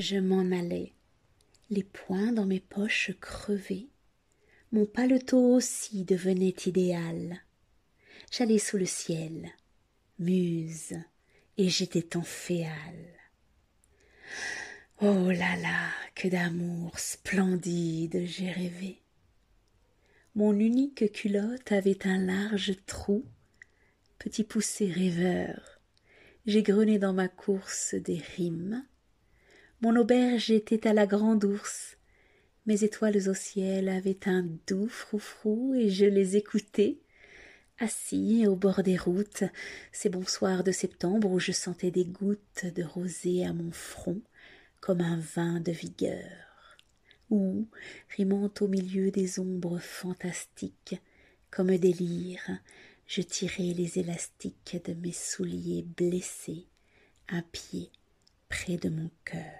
Je m'en allais, les poings dans mes poches crevés. Mon paletot aussi devenait idéal. J'allais sous le ciel, muse, et j'étais en féal. Oh là là, que d'amour splendide j'ai rêvé. Mon unique culotte avait un large trou, petit poussé rêveur. J'ai grené dans ma course des rimes, mon auberge était à la grande ours. Mes étoiles au ciel avaient un doux froufrou et je les écoutais. Assis au bord des routes, ces bons soirs de septembre où je sentais des gouttes de rosée à mon front comme un vin de vigueur, ou, rimant au milieu des ombres fantastiques, comme délire, je tirais les élastiques de mes souliers blessés, un pied près de mon cœur.